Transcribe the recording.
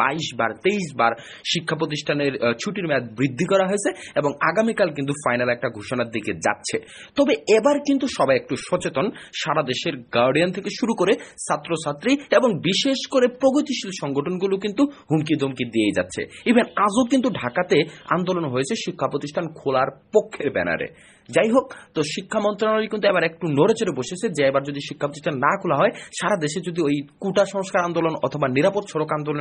বাইশ বার তেইশ বার শিক্ষা প্রতিষ্ঠানের ছুটির মেয়াদ বৃদ্ধি করা হয়েছে এবং আগামীকাল কিন্তু ফাইনাল একটা ঘোষণার দিকে যাচ্ছে তবে এবার কিন্তু সবাই একটু সচেতন সারা দেশের গার্ডিয়ান থেকে শুরু করে ছাত্রছাত্রী এবং বিশেষ করে প্রগতিশীল সংগঠনগুলো কিন্তু হুমকি ধমকি দিয়ে যাচ্ছে ইভেন আজও কিন্তু ঢাকাতে আন্দোলন হয়েছে শিক্ষা প্রতিষ্ঠান খোলার পক্ষের ব্যানারে যাই হোক তো শিক্ষা মন্ত্রণালয় কিন্তু এবার একটু নড়েচড়ে বসেছে যে এবার যদি শিক্ষা প্রতিষ্ঠান না খোলা হয় সারা দেশে যদি ওই কুটা সংস্কার আন্দোলন অথবা নিরাপদ সড়ক আন্দোলন